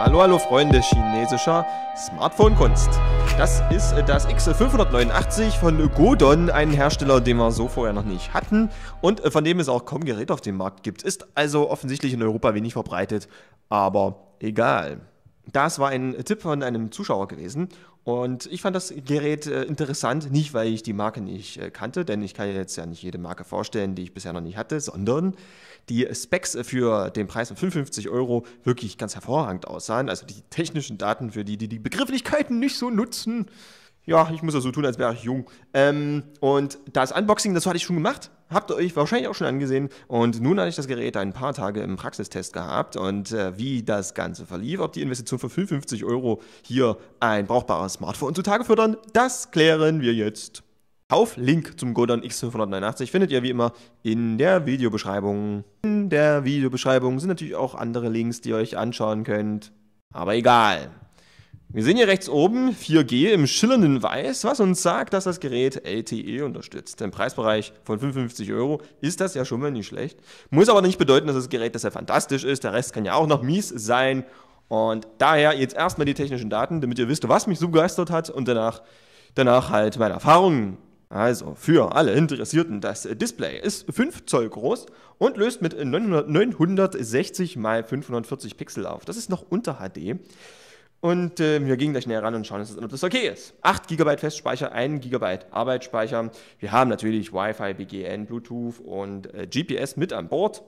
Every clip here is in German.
Hallo, hallo Freunde chinesischer Smartphone-Kunst. Das ist das x 589 von Godon, ein Hersteller, den wir so vorher noch nicht hatten und von dem es auch kaum Geräte auf dem Markt gibt. Ist also offensichtlich in Europa wenig verbreitet, aber egal. Das war ein Tipp von einem Zuschauer gewesen und ich fand das Gerät äh, interessant, nicht weil ich die Marke nicht äh, kannte, denn ich kann jetzt ja nicht jede Marke vorstellen, die ich bisher noch nicht hatte, sondern die Specs für den Preis von 55 Euro wirklich ganz hervorragend aussahen. Also die technischen Daten für die, die die Begrifflichkeiten nicht so nutzen. Ja, ich muss ja so tun, als wäre ich jung. Ähm, und das Unboxing, das hatte ich schon gemacht habt ihr euch wahrscheinlich auch schon angesehen. Und nun hatte ich das Gerät ein paar Tage im Praxistest gehabt und äh, wie das Ganze verlief, ob die Investition von 55 Euro hier ein brauchbares Smartphone zutage fördern, das klären wir jetzt. Auf Link zum Godon X589 findet ihr wie immer in der Videobeschreibung. In der Videobeschreibung sind natürlich auch andere Links, die ihr euch anschauen könnt. Aber egal. Wir sehen hier rechts oben 4G im schillernden Weiß, was uns sagt, dass das Gerät LTE unterstützt. Im Preisbereich von 55 Euro ist das ja schon mal nicht schlecht. Muss aber nicht bedeuten, dass das Gerät deshalb fantastisch ist. Der Rest kann ja auch noch mies sein. Und daher jetzt erstmal die technischen Daten, damit ihr wisst, was mich so begeistert hat und danach, danach halt meine Erfahrungen. Also für alle Interessierten, das Display ist 5 Zoll groß und löst mit 900, 960 x 540 Pixel auf. Das ist noch unter HD. Und äh, wir gehen gleich näher ran und schauen, ob das okay ist. 8 GB Festspeicher, 1 GB Arbeitsspeicher. Wir haben natürlich Wi-Fi, BGN, Bluetooth und äh, GPS mit an Bord.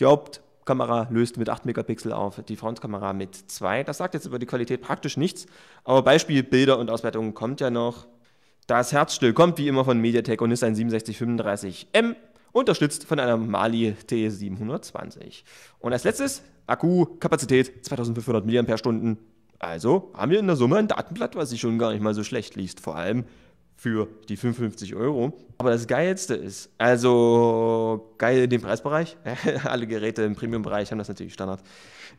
Die Hauptkamera löst mit 8 Megapixel auf, die Frontkamera mit 2. Das sagt jetzt über die Qualität praktisch nichts, aber Beispiel Bilder und Auswertungen kommt ja noch. Das Herzstück kommt wie immer von MediaTek und ist ein 6735M, unterstützt von einer Mali T720. Und als letztes Akku, Kapazität 2500 mAh also haben wir in der Summe ein Datenblatt, was sich schon gar nicht mal so schlecht liest, vor allem für die 55 Euro. Aber das Geilste ist, also geil in dem Preisbereich, alle Geräte im Premium-Bereich haben das natürlich Standard,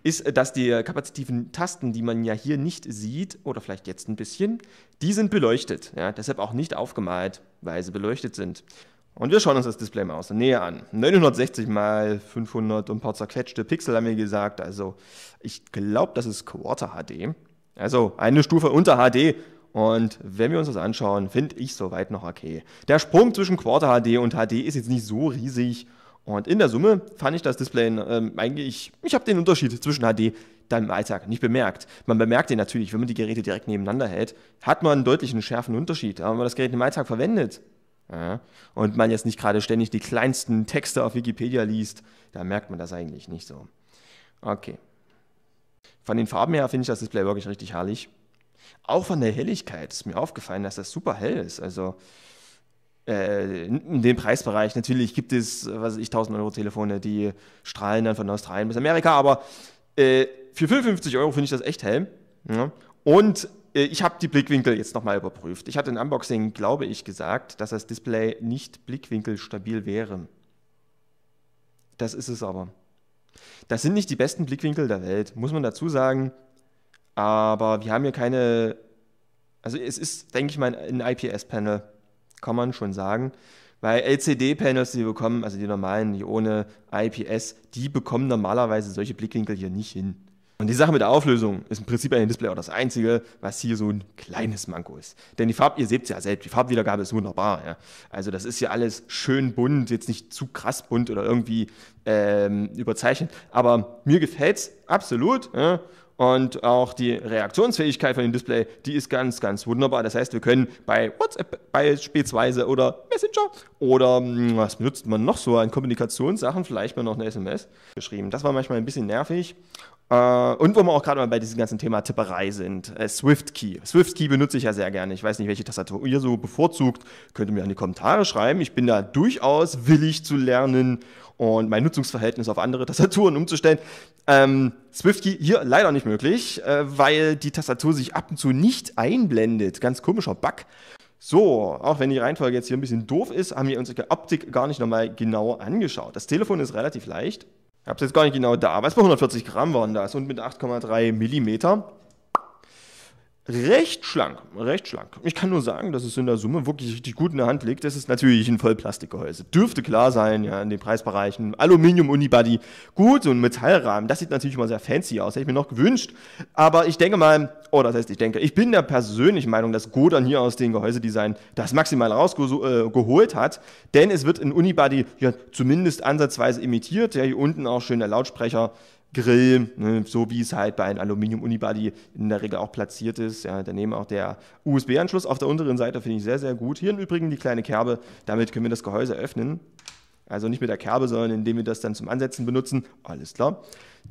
ist, dass die kapazitiven Tasten, die man ja hier nicht sieht, oder vielleicht jetzt ein bisschen, die sind beleuchtet. Ja, deshalb auch nicht aufgemalt, weil sie beleuchtet sind. Und wir schauen uns das Display mal aus der Nähe an. 960 mal 500 und ein paar zerquetschte Pixel haben wir gesagt. Also ich glaube, das ist Quarter HD. Also eine Stufe unter HD. Und wenn wir uns das anschauen, finde ich soweit noch okay. Der Sprung zwischen Quarter HD und HD ist jetzt nicht so riesig. Und in der Summe fand ich das Display ähm, eigentlich, ich habe den Unterschied zwischen HD dann im Alltag nicht bemerkt. Man bemerkt den natürlich, wenn man die Geräte direkt nebeneinander hält, hat man einen deutlichen schärfen Unterschied. Aber wenn man das Gerät im Alltag verwendet, ja, und man jetzt nicht gerade ständig die kleinsten Texte auf Wikipedia liest, da merkt man das eigentlich nicht so. Okay. Von den Farben her finde ich das Display wirklich richtig herrlich. Auch von der Helligkeit ist mir aufgefallen, dass das super hell ist. Also äh, in dem Preisbereich natürlich gibt es, was weiß ich, 1000 Euro Telefone, die strahlen dann von Australien bis Amerika, aber äh, für 55 Euro finde ich das echt hell. Ja. Und äh, ich habe die Blickwinkel jetzt nochmal überprüft. Ich hatte im Unboxing, glaube ich, gesagt, dass das Display nicht blickwinkelstabil wäre. Das ist es aber. Das sind nicht die besten Blickwinkel der Welt, muss man dazu sagen. Aber wir haben hier keine. Also, es ist, denke ich mal, ein IPS-Panel, kann man schon sagen. Weil LCD-Panels, die bekommen, also die normalen, die ohne IPS, die bekommen normalerweise solche Blickwinkel hier nicht hin. Und die Sache mit der Auflösung ist im Prinzip an dem Display auch das Einzige, was hier so ein kleines Manko ist. Denn die Farb, ihr seht es ja selbst, die Farbwiedergabe ist wunderbar. Ja. Also das ist ja alles schön bunt, jetzt nicht zu krass bunt oder irgendwie ähm, überzeichnet. Aber mir gefällt es absolut. Ja. Und auch die Reaktionsfähigkeit von dem Display, die ist ganz, ganz wunderbar. Das heißt, wir können bei WhatsApp beispielsweise oder Messenger oder hm, was benutzt man noch so an Kommunikationssachen, vielleicht mal noch eine SMS geschrieben. Das war manchmal ein bisschen nervig. Äh, und wo wir auch gerade mal bei diesem ganzen Thema Tipperei sind, äh, SwiftKey. SwiftKey benutze ich ja sehr gerne. Ich weiß nicht, welche Tastatur ihr so bevorzugt. Könnt ihr mir in die Kommentare schreiben. Ich bin da durchaus willig zu lernen und mein Nutzungsverhältnis auf andere Tastaturen umzustellen. Ähm, SwiftKey hier leider nicht möglich, äh, weil die Tastatur sich ab und zu nicht einblendet. Ganz komischer Bug. So, auch wenn die Reihenfolge jetzt hier ein bisschen doof ist, haben wir uns die Optik gar nicht nochmal genauer angeschaut. Das Telefon ist relativ leicht ich habe es jetzt gar nicht genau da, aber es war 140 Gramm waren das und mit 8,3 Millimeter recht schlank, recht schlank. Ich kann nur sagen, dass es in der Summe wirklich richtig gut in der Hand liegt. Das ist natürlich ein Vollplastikgehäuse. Dürfte klar sein, ja, in den Preisbereichen. Aluminium Unibody. Gut, so ein Metallrahmen. Das sieht natürlich immer sehr fancy aus. Hätte ich mir noch gewünscht. Aber ich denke mal, oh, das heißt, ich denke, ich bin der persönlichen Meinung, dass Godan hier aus dem Gehäusedesign das maximal rausgeholt äh, hat. Denn es wird in Unibody ja zumindest ansatzweise imitiert. Ja, hier unten auch schön der Lautsprecher Grill, ne, so wie es halt bei einem Aluminium-Unibody in der Regel auch platziert ist. Ja, daneben auch der USB-Anschluss auf der unteren Seite finde ich sehr, sehr gut. Hier im Übrigen die kleine Kerbe, damit können wir das Gehäuse öffnen. Also nicht mit der Kerbe, sondern indem wir das dann zum Ansetzen benutzen. Alles klar.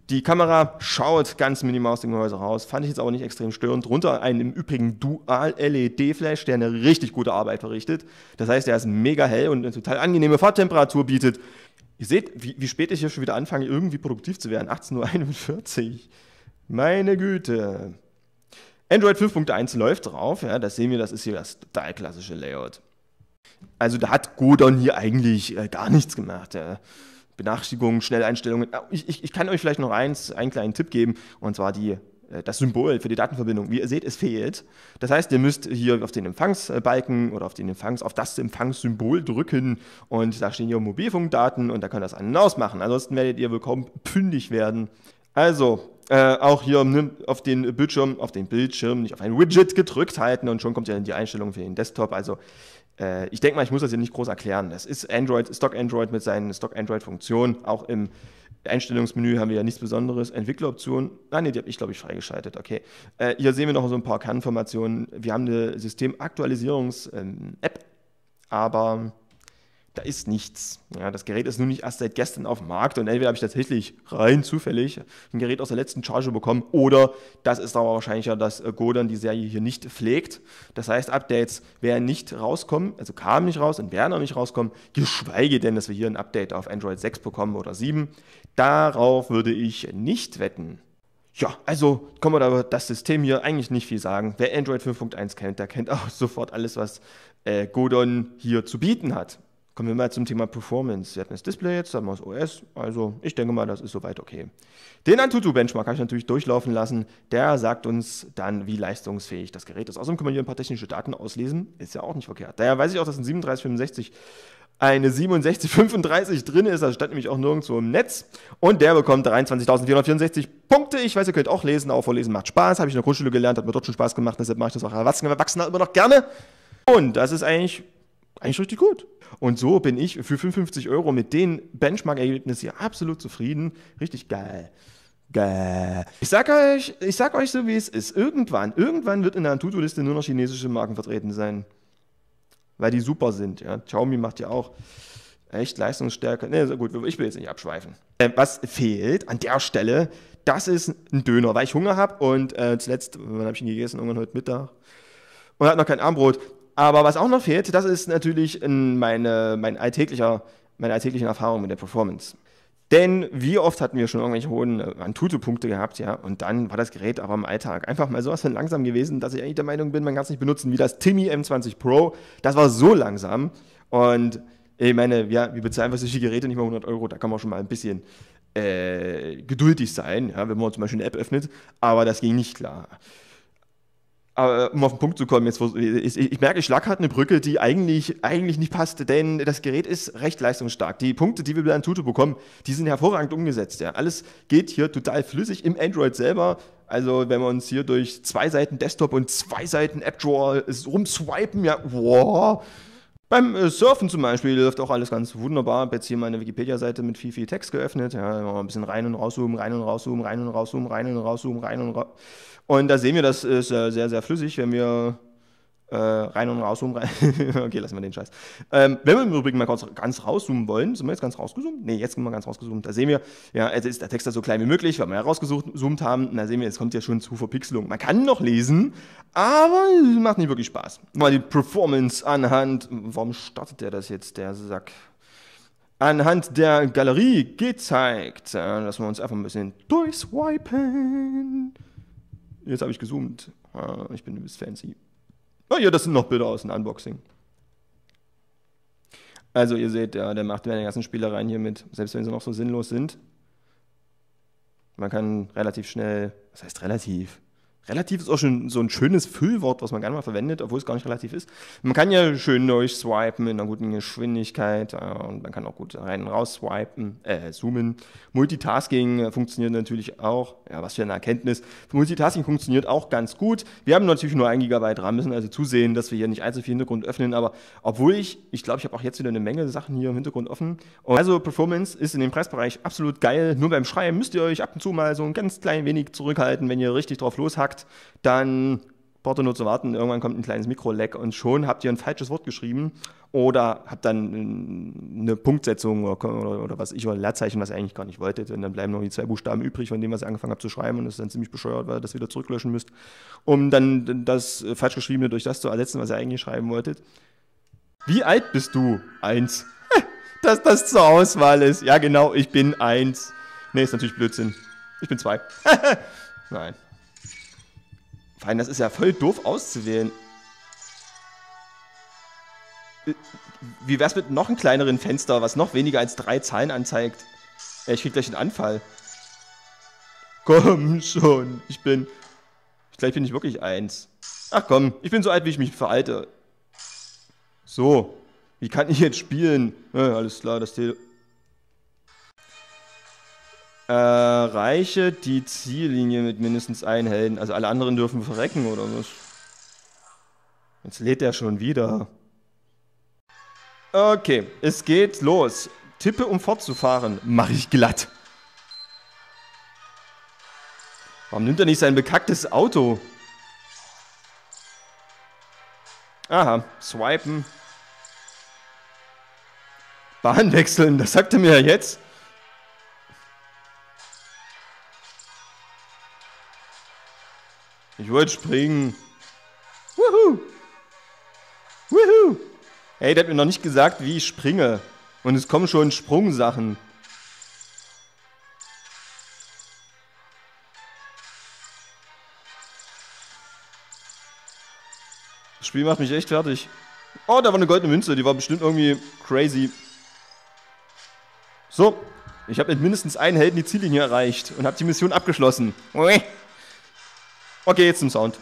Die Kamera schaut ganz minimal aus dem Gehäuse raus, fand ich jetzt aber nicht extrem störend. Drunter einen im Übrigen Dual-LED-Flash, der eine richtig gute Arbeit verrichtet. Das heißt, der ist mega hell und eine total angenehme Fahrtemperatur bietet. Ihr seht, wie, wie spät ich hier schon wieder anfange, irgendwie produktiv zu werden. 18.41 Uhr. Meine Güte. Android 5.1 läuft drauf. Ja, das sehen wir, das ist hier das total klassische Layout. Also da hat Godon hier eigentlich äh, gar nichts gemacht. Ja. Benachrichtigungen, Schnelleinstellungen. Ich, ich, ich, kann euch vielleicht noch eins, einen kleinen Tipp geben, und zwar die äh, das Symbol für die Datenverbindung, wie ihr seht, es fehlt. Das heißt, ihr müsst hier auf den Empfangsbalken oder auf, den Empfangs, auf das Empfangssymbol drücken und da stehen hier Mobilfunkdaten und da könnt ihr das an und aus machen. Ansonsten werdet ihr willkommen pündig werden. Also, äh, auch hier ne, auf den Bildschirm, auf den Bildschirm, nicht auf ein Widget gedrückt halten und schon kommt ihr in die Einstellung für den Desktop. Also, äh, ich denke mal, ich muss das hier nicht groß erklären. Das ist Android, Stock Android mit seinen Stock Android-Funktionen, auch im Einstellungsmenü haben wir ja nichts Besonderes. Entwickleroptionen, ah nee, die habe ich, glaube ich, freigeschaltet. Okay. Äh, hier sehen wir noch so ein paar Kernformationen. Wir haben eine Systemaktualisierungs-App, ähm, aber da ist nichts. Ja, das Gerät ist nun nicht erst seit gestern auf dem Markt und entweder habe ich tatsächlich rein zufällig ein Gerät aus der letzten Charge bekommen oder das ist aber wahrscheinlicher, dass äh, Godon die Serie hier nicht pflegt. Das heißt, Updates werden nicht rauskommen, also kamen nicht raus und werden auch nicht rauskommen, geschweige denn, dass wir hier ein Update auf Android 6 bekommen oder 7. Darauf würde ich nicht wetten. Ja, also kann man über das System hier eigentlich nicht viel sagen. Wer Android 5.1 kennt, der kennt auch sofort alles, was äh, Godon hier zu bieten hat. Kommen wir mal zum Thema Performance. Sie hatten das Display jetzt, haben wir das OS. Also ich denke mal, das ist soweit okay. Den Antutu-Benchmark habe ich natürlich durchlaufen lassen. Der sagt uns dann, wie leistungsfähig das Gerät ist. Außerdem können wir hier ein paar technische Daten auslesen. Ist ja auch nicht verkehrt. Daher weiß ich auch, dass ein 3765 eine 6735 drin ist. Das stand nämlich auch nirgendwo im Netz. Und der bekommt 23.464 Punkte. Ich weiß, ihr könnt auch lesen, auch vorlesen macht Spaß. Habe ich in der Grundschule gelernt, hat mir dort schon Spaß gemacht. Deshalb mache ich das auch erwachsener immer noch gerne. Und das ist eigentlich eigentlich richtig gut. Und so bin ich für 55 Euro mit den Benchmark-Ergebnissen hier absolut zufrieden. Richtig geil. Geil. Ich sag euch, ich sag euch so, wie es ist. Irgendwann, irgendwann wird in der Antutu-Liste nur noch chinesische Marken vertreten sein. Weil die super sind. Ja. Xiaomi macht ja auch echt Leistungsstärke. Ne, so gut, ich will jetzt nicht abschweifen. Äh, was fehlt an der Stelle, das ist ein Döner, weil ich Hunger habe und äh, zuletzt, wann habe ich ihn gegessen? Irgendwann heute Mittag. Und hat noch kein Armbrot aber was auch noch fehlt, das ist natürlich meine, mein alltäglicher, meine alltäglichen Erfahrungen mit der Performance. Denn wie oft hatten wir schon irgendwelche hohen äh, Antutu-Punkte gehabt, ja, und dann war das Gerät aber im Alltag einfach mal sowas von langsam gewesen, dass ich eigentlich der Meinung bin, man kann es nicht benutzen, wie das Timmy M20 Pro. Das war so langsam und ich meine, ja, wir bezahlen für solche Geräte nicht mal 100 Euro, da kann man schon mal ein bisschen äh, geduldig sein, ja, wenn man zum Beispiel eine App öffnet, aber das ging nicht klar. Aber äh, um auf den Punkt zu kommen, jetzt, ich, merke, schlag hat eine Brücke, die eigentlich, eigentlich nicht passt, denn das Gerät ist recht leistungsstark. Die Punkte, die wir bei Antutu bekommen, die sind hervorragend umgesetzt. Ja. Alles geht hier total flüssig im Android selber. Also wenn wir uns hier durch zwei Seiten Desktop und zwei Seiten App-Drawer rumswipen, ja, wow, beim äh, Surfen zum Beispiel läuft auch alles ganz wunderbar. Ich habe jetzt hier meine Wikipedia-Seite mit viel, viel Text geöffnet. Ja, mal ein bisschen rein und rauszoomen, rein und rauszoomen, rein und rauszoomen, rein und rauszoomen, rein und raus. Und da sehen wir, das ist äh, sehr, sehr flüssig, wenn wir äh, rein und rauszoomen, rein. okay, lassen wir den Scheiß. Ähm, wenn wir im Übrigen mal kurz ganz rauszoomen wollen, sind wir jetzt ganz rausgezoomt? Ne, jetzt sind wir ganz rausgezoomt. Da sehen wir, ja, also ist der Text da so klein wie möglich, weil wir ja rausgezoomt haben. Und da sehen wir, es kommt ja schon zu Verpixelung. Man kann noch lesen, aber es macht nicht wirklich Spaß. Mal die Performance anhand, warum startet der das jetzt, der Sack? Anhand der Galerie gezeigt. Ja, äh, lassen wir uns einfach ein bisschen durchswipen. Jetzt habe ich gezoomt. Ja, äh, ich bin übelst fancy. Oh ja, das sind noch Bilder aus dem Unboxing. Also ihr seht, ja, der macht den ganzen Spielereien hier mit, selbst wenn sie noch so sinnlos sind. Man kann relativ schnell, was heißt relativ? Relativ ist auch schon so ein schönes Füllwort, was man gerne mal verwendet, obwohl es gar nicht relativ ist. Man kann ja schön durchswipen in einer guten Geschwindigkeit äh, und man kann auch gut rein und raus swipen, äh, zoomen. Multitasking funktioniert natürlich auch. Ja, was für eine Erkenntnis. Multitasking funktioniert auch ganz gut. Wir haben natürlich nur ein Gigabyte RAM, müssen also zusehen, dass wir hier nicht allzu viel Hintergrund öffnen, aber obwohl ich, ich glaube, ich habe auch jetzt wieder eine Menge Sachen hier im Hintergrund offen. Und also Performance ist in dem Preisbereich absolut geil. Nur beim Schreiben müsst ihr euch ab und zu mal so ein ganz klein wenig zurückhalten, wenn ihr richtig drauf loshackt sagt, dann braucht ihr nur zu warten, irgendwann kommt ein kleines Mikroleck und schon habt ihr ein falsches Wort geschrieben oder habt dann eine Punktsetzung oder, oder, oder was ich oder ein Leerzeichen, was ihr eigentlich gar nicht wolltet. Und dann bleiben noch die zwei Buchstaben übrig von dem, was ihr angefangen habt zu schreiben und es ist dann ziemlich bescheuert, weil ihr das wieder zurücklöschen müsst, um dann das falschgeschriebene durch das zu ersetzen, was ihr eigentlich schreiben wolltet. Wie alt bist du? Eins. Dass das zur Auswahl ist. Ja, genau, ich bin eins. Nee, ist natürlich Blödsinn. Ich bin zwei. Nein. Vor allem, das ist ja voll doof auszuwählen. Äh, wie wär's mit noch einem kleineren Fenster, was noch weniger als drei Zahlen anzeigt? Äh, ich krieg gleich einen Anfall. Komm schon, ich bin... Vielleicht bin ich wirklich eins. Ach komm, ich bin so alt, wie ich mich veralte. So, wie kann ich jetzt spielen? Ja, äh, alles klar, das Telefon äh, die Ziellinie mit mindestens einem Helden. Also alle anderen dürfen verrecken, oder was? Jetzt lädt er schon wieder. Okay, es geht los. Tippe, um fortzufahren. Mache ich glatt. Warum nimmt er nicht sein bekacktes Auto? Aha, swipen. Bahn wechseln, das sagt er mir ja jetzt. Ich wollte springen. Wuhu! Wuhu! Ey, der hat mir noch nicht gesagt, wie ich springe. Und es kommen schon Sprungsachen. Das Spiel macht mich echt fertig. Oh, da war eine goldene Münze, die war bestimmt irgendwie crazy. So, ich habe mit mindestens einen Helden die Ziellinie erreicht und habe die Mission abgeschlossen. Ui. Okay, jetzt zum Sound.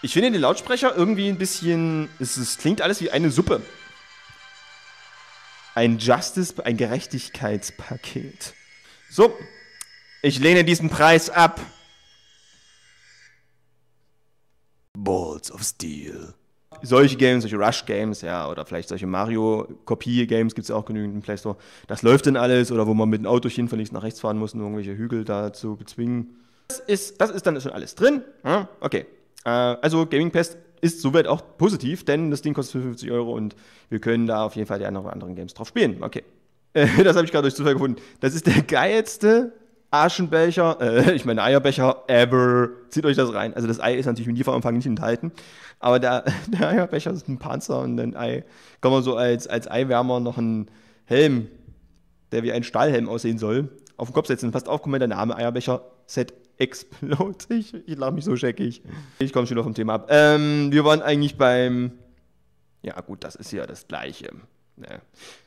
Ich finde den Lautsprecher irgendwie ein bisschen. Es, es, klingt alles wie eine Suppe. Ein Justice, ein Gerechtigkeitspaket. So, ich lehne diesen Preis ab. Balls of Steel solche Games, solche Rush-Games, ja, oder vielleicht solche Mario-Kopie-Games gibt es auch genügend im Play Store. Das läuft dann alles, oder wo man mit dem Auto hin von links nach rechts fahren muss, um irgendwelche Hügel da zu bezwingen. Das ist, das ist dann schon alles drin. Ja, okay. Äh, also Gaming Pass ist soweit auch positiv, denn das Ding kostet 55 Euro und wir können da auf jeden Fall die anderen, anderen Games drauf spielen. Okay. Äh, das habe ich gerade durch Zufall gefunden. Das ist der geilste Aschenbecher, äh, ich meine Eierbecher, ever. Zieht euch das rein. Also das Ei ist natürlich im Lieferumfang nicht enthalten, aber der, der Eierbecher ist ein Panzer und ein Ei. Kann man so als, als Eiwärmer noch einen Helm, der wie ein Stahlhelm aussehen soll, auf den Kopf setzen. Passt auf, guck mal, der Name Eierbecher, Set Explode. Ich, ich lache mich so scheckig. Ich komme schon noch vom Thema ab. Ähm, wir waren eigentlich beim. Ja, gut, das ist ja das Gleiche. Naja.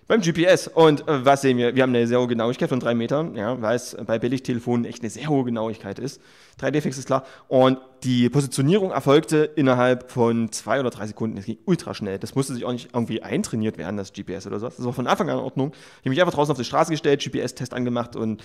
Beim GPS. Und äh, was sehen wir? Wir haben eine sehr hohe Genauigkeit von drei Metern, ja, weil es bei Billigtelefonen echt eine sehr hohe Genauigkeit ist. 3D-Fix ist klar. Und die Positionierung erfolgte innerhalb von zwei oder drei Sekunden. Das ging ultra schnell. Das musste sich auch nicht irgendwie eintrainiert werden, das GPS oder so. Das war von Anfang an in Ordnung. Ich habe mich einfach draußen auf die Straße gestellt, GPS-Test angemacht und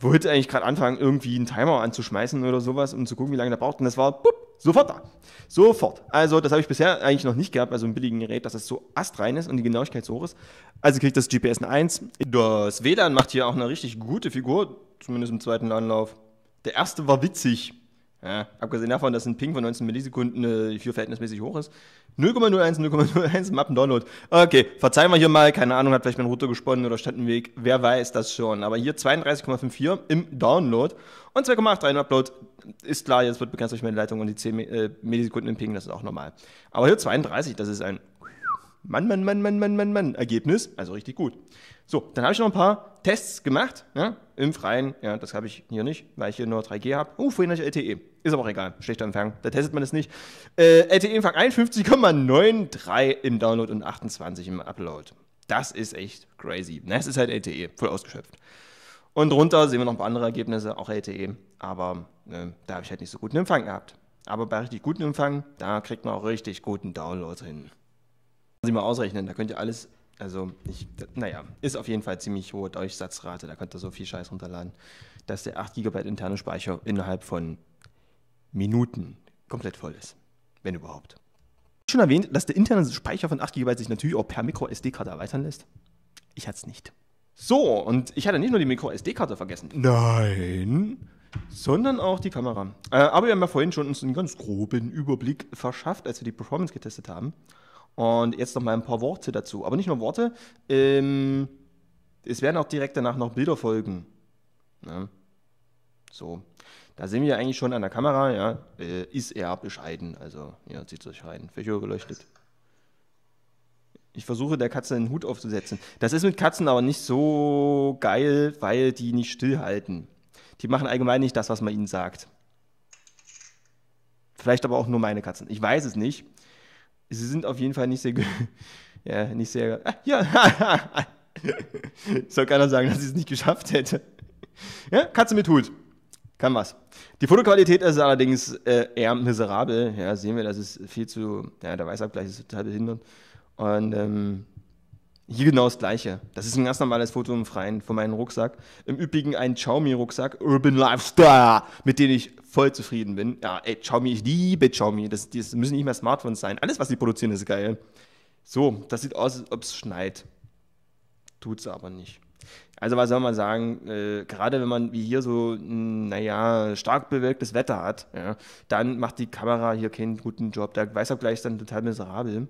wollte eigentlich gerade anfangen, irgendwie einen Timer anzuschmeißen oder sowas, um zu gucken, wie lange der braucht. Und das war bup, sofort da. Sofort. Also, das habe ich bisher eigentlich noch nicht gehabt, also ein billigen Gerät, dass das so astrein ist und die Genauigkeit so hoch ist. Also kriegt das GPS ein 1. Das WLAN macht hier auch eine richtig gute Figur, zumindest im zweiten Anlauf. Der erste war witzig. Ja, abgesehen davon, dass ein Ping von 19 Millisekunden äh, hier verhältnismäßig hoch ist. 0,01, 0,01 Mappen-Download. Okay, verzeihen wir hier mal, keine Ahnung, hat vielleicht mein Router gesponnen oder stand im Weg. Wer weiß das schon. Aber hier 32,54 im Download und 2,83 im Upload. Ist klar, jetzt wird begrenzt durch meine Leitung und die 10 äh, Millisekunden im Ping, das ist auch normal. Aber hier 32, das ist ein Mann, Mann, Mann, Mann, Mann, Mann, Mann, Ergebnis. Also richtig gut. So, dann habe ich noch ein paar Tests gemacht. Ja? im Freien. Ja, das habe ich hier nicht, weil ich hier nur 3G habe. Oh, vorhin hatte ich LTE. Ist aber auch egal. Schlechter Empfang. Da testet man es nicht. Äh, LTE-Empfang 51,93 im Download und 28 im Upload. Das ist echt crazy. Na, es ist halt LTE. Voll ausgeschöpft. Und runter sehen wir noch ein paar andere Ergebnisse, auch LTE. Aber ne, da habe ich halt nicht so guten Empfang gehabt. Aber bei richtig guten Empfang, da kriegt man auch richtig guten Download hin. Sie mal ausrechnen, da könnt ihr alles also, ich, naja, ist auf jeden Fall ziemlich hohe Durchsatzrate. Da könnt ihr so viel Scheiß runterladen, dass der 8 GB interne Speicher innerhalb von Minuten komplett voll ist. Wenn überhaupt. Schon erwähnt, dass der interne Speicher von 8 GB sich natürlich auch per Micro SD-Karte erweitern lässt. Ich hatte es nicht. So, und ich hatte nicht nur die Micro SD-Karte vergessen. Nein sondern auch die Kamera. Äh, aber wir haben ja vorhin schon uns einen ganz groben Überblick verschafft, als wir die Performance getestet haben. Und jetzt noch mal ein paar Worte dazu. Aber nicht nur Worte, ähm, es werden auch direkt danach noch Bilder folgen. Ne? So, da sehen wir eigentlich schon an der Kamera, ja, äh, ist er bescheiden. Also, ja, zieht euch rein. Fächer beleuchtet. Ich versuche der Katze einen Hut aufzusetzen. Das ist mit Katzen aber nicht so geil, weil die nicht stillhalten. Die machen allgemein nicht das, was man ihnen sagt. Vielleicht aber auch nur meine Katzen. Ich weiß es nicht sie sind auf jeden Fall nicht sehr, ja, nicht sehr, ah, ja, soll keiner sagen, dass sie es nicht geschafft hätte. Ja, Katze mit Hut. Kann was. Die Fotoqualität ist allerdings äh, eher miserabel. Ja, sehen wir, das ist viel zu, ja, der Weißabgleich ist total behindert. Und ähm, hier genau das gleiche. Das ist ein ganz normales Foto im Freien von meinem Rucksack. Im Übrigen ein Xiaomi-Rucksack, Urban Lifestyle, mit dem ich voll zufrieden bin. Ja, ey, Xiaomi, ich liebe Xiaomi. Das, das müssen nicht mehr Smartphones sein. Alles, was sie produzieren, ist geil. So, das sieht aus, als ob es schneit. Tut's aber nicht. Also, was soll man sagen? Äh, gerade wenn man wie hier so, naja, stark bewölktes Wetter hat, ja, dann macht die Kamera hier keinen guten Job. Der Weißabgleich ist dann total miserabel.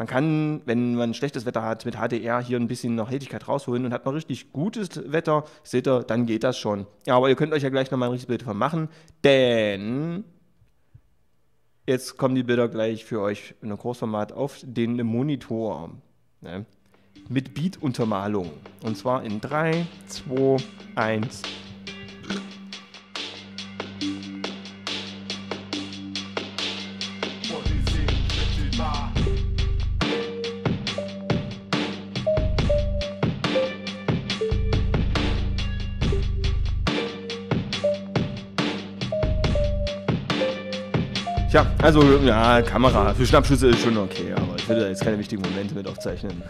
Man kann, wenn man schlechtes Wetter hat, mit HDR hier ein bisschen noch Helligkeit rausholen und hat man richtig gutes Wetter, seht ihr, dann geht das schon. Ja, aber ihr könnt euch ja gleich nochmal ein richtiges Bild davon machen, denn jetzt kommen die Bilder gleich für euch in einem Großformat auf den Monitor. Ne? Mit Beat-Untermalung. Und zwar in 3, 2, 1. Tja, also, ja, Kamera für Schnappschüsse ist schon okay, aber ich würde da jetzt keine wichtigen Momente mit aufzeichnen.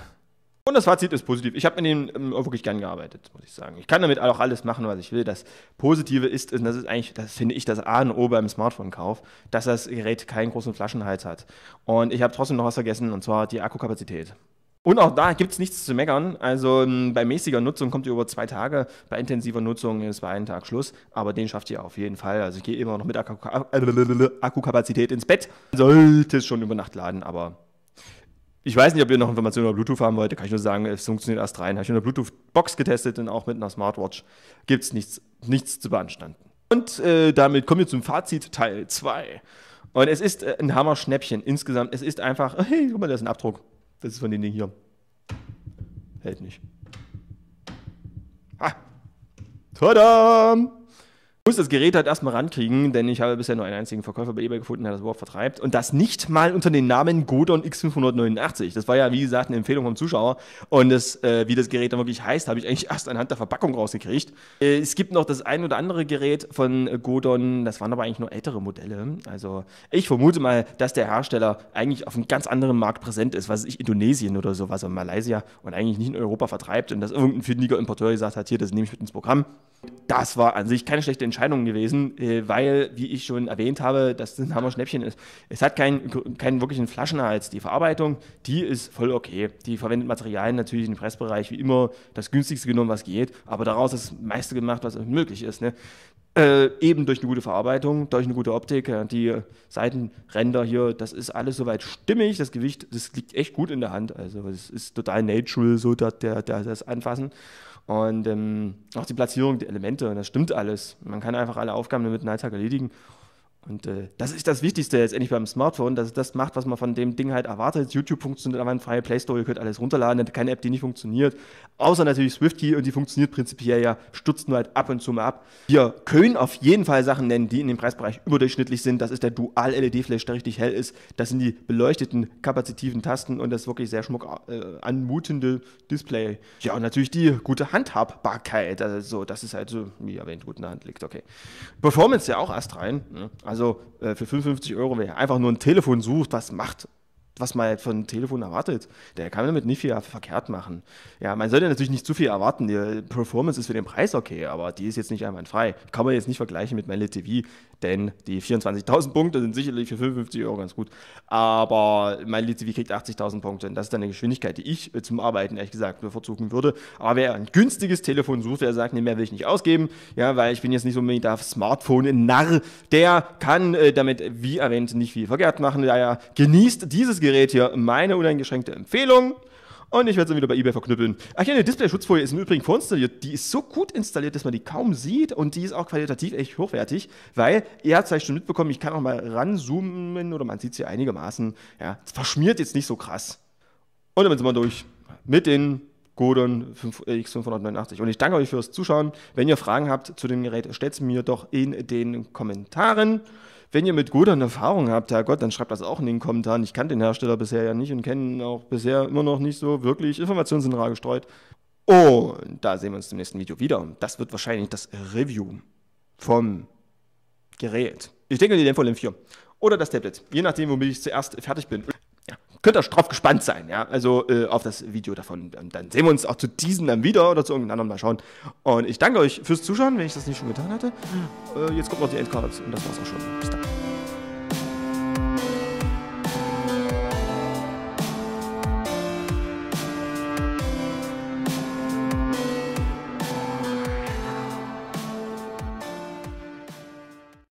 Und das Fazit ist positiv. Ich habe mit dem ähm, wirklich gern gearbeitet, muss ich sagen. Ich kann damit auch alles machen, was ich will. Das Positive ist, und das ist eigentlich, das finde ich, das A und O beim Smartphone-Kauf, dass das Gerät keinen großen Flaschenhals hat. Und ich habe trotzdem noch was vergessen, und zwar die Akkukapazität. Und auch da gibt es nichts zu meckern. Also bei mäßiger Nutzung kommt ihr über zwei Tage, bei intensiver Nutzung ist bei einem Tag Schluss. Aber den schafft ihr auf jeden Fall. Also ich gehe immer noch mit äh, Akkukapazität ins Bett. Sollte es schon über Nacht laden, aber ich weiß nicht, ob ihr noch Informationen über Bluetooth haben wollt. Da kann ich nur sagen, es funktioniert erst rein. Habe ich in der Bluetooth-Box getestet und auch mit einer Smartwatch gibt es nichts, nichts zu beanstanden. Und äh, damit kommen wir zum Fazit Teil 2. Und es ist äh, ein Hammer-Schnäppchen insgesamt. Es ist einfach, hey, guck mal, da ist ein Abdruck. Das ist von den Dingen hier. Hält nicht. Ha! Ah. Tada! muss das Gerät halt erstmal rankriegen, denn ich habe bisher nur einen einzigen Verkäufer bei eBay gefunden, der das überhaupt vertreibt. Und das nicht mal unter dem Namen Godon X589. Das war ja, wie gesagt, eine Empfehlung vom Zuschauer. Und das, äh, wie das Gerät dann wirklich heißt, habe ich eigentlich erst anhand der Verpackung rausgekriegt. Äh, es gibt noch das ein oder andere Gerät von Godon. Das waren aber eigentlich nur ältere Modelle. Also ich vermute mal, dass der Hersteller eigentlich auf einem ganz anderen Markt präsent ist, was ich Indonesien oder sowas und Malaysia und eigentlich nicht in Europa vertreibt und dass irgendein findiger Importeur gesagt hat, hier, das nehme ich mit ins Programm das war an sich keine schlechte Entscheidung gewesen, äh, weil, wie ich schon erwähnt habe, das ein Hammer-Schnäppchen ist. Es hat keinen, keinen wirklichen Flaschenhals. Die Verarbeitung, die ist voll okay. Die verwendet Materialien natürlich im Pressbereich, wie immer, das günstigste genommen, was geht, aber daraus das meiste gemacht, was möglich ist. Ne? Äh, eben durch eine gute Verarbeitung, durch eine gute Optik, die Seitenränder hier, das ist alles soweit stimmig, das Gewicht, das liegt echt gut in der Hand, also es ist total natural, so der, der, der das Anfassen. Und ähm, auch die Platzierung der Elemente, das stimmt alles. Man kann einfach alle Aufgaben mit einem Alltag erledigen. Und äh, das ist das Wichtigste letztendlich beim Smartphone, dass es das macht, was man von dem Ding halt erwartet. YouTube funktioniert aber einfach freier Play Store, ihr könnt alles runterladen, keine App, die nicht funktioniert. Außer natürlich SwiftKey und die funktioniert prinzipiell ja, stürzt nur halt ab und zu mal ab. Wir können auf jeden Fall Sachen nennen, die in dem Preisbereich überdurchschnittlich sind. Das ist der Dual-LED-Flash, der richtig hell ist. Das sind die beleuchteten kapazitiven Tasten und das wirklich sehr schmuck äh, anmutende Display. Ja, und natürlich die gute Handhabbarkeit. Also, das ist halt so, wie erwähnt, gut in der Hand liegt, okay. Performance ja auch erst rein. Ne? Also äh, für 55 Euro, wer einfach nur ein Telefon sucht, was macht was man halt von Telefon erwartet. Der kann damit nicht viel verkehrt machen. Ja, man sollte natürlich nicht zu viel erwarten. Die Performance ist für den Preis okay, aber die ist jetzt nicht einwandfrei. Kann man jetzt nicht vergleichen mit Melee TV, denn die 24.000 Punkte sind sicherlich für 55 Euro ganz gut. Aber Melee TV kriegt 80.000 Punkte und das ist dann eine Geschwindigkeit, die ich äh, zum Arbeiten ehrlich gesagt bevorzugen würde. Aber wer ein günstiges Telefon sucht, der sagt, nee, mehr will ich nicht ausgeben, ja, weil ich bin jetzt nicht so unbedingt der Smartphone-Narr, der kann äh, damit, wie erwähnt, nicht viel verkehrt machen. Daher genießt dieses Gerät Gerät hier meine uneingeschränkte Empfehlung. Und ich werde sie wieder bei eBay verknüppeln. Ach ja, eine Display-Schutzfolie ist im Übrigen vorinstalliert. Die ist so gut installiert, dass man die kaum sieht. Und die ist auch qualitativ echt hochwertig, weil ihr habt es vielleicht schon mitbekommen, ich kann auch mal ranzoomen oder man sieht sie einigermaßen. Ja, verschmiert jetzt nicht so krass. Und damit sind wir durch mit den Godon äh, X589. Und ich danke euch fürs Zuschauen. Wenn ihr Fragen habt zu dem Gerät, stellt es mir doch in den Kommentaren wenn ihr mit Gudern Erfahrung habt, Herr Gott, dann schreibt das auch in den Kommentaren. Ich kannte den Hersteller bisher ja nicht und kenne ihn auch bisher immer noch nicht so wirklich. Informationen sind rar gestreut. Und da sehen wir uns im nächsten Video wieder. Das wird wahrscheinlich das Review vom Gerät. Ich denke, die Denfolim 4 oder das Tablet. Je nachdem, womit ich zuerst fertig bin. Ja, könnt ihr drauf gespannt sein, ja. Also äh, auf das Video davon. Ähm, dann sehen wir uns auch zu diesem dann wieder oder zu irgendeinem anderen mal schauen. Und ich danke euch fürs Zuschauen, wenn ich das nicht schon getan hatte. Äh, jetzt kommt noch die Endcards und das war's auch schon. Bis dann.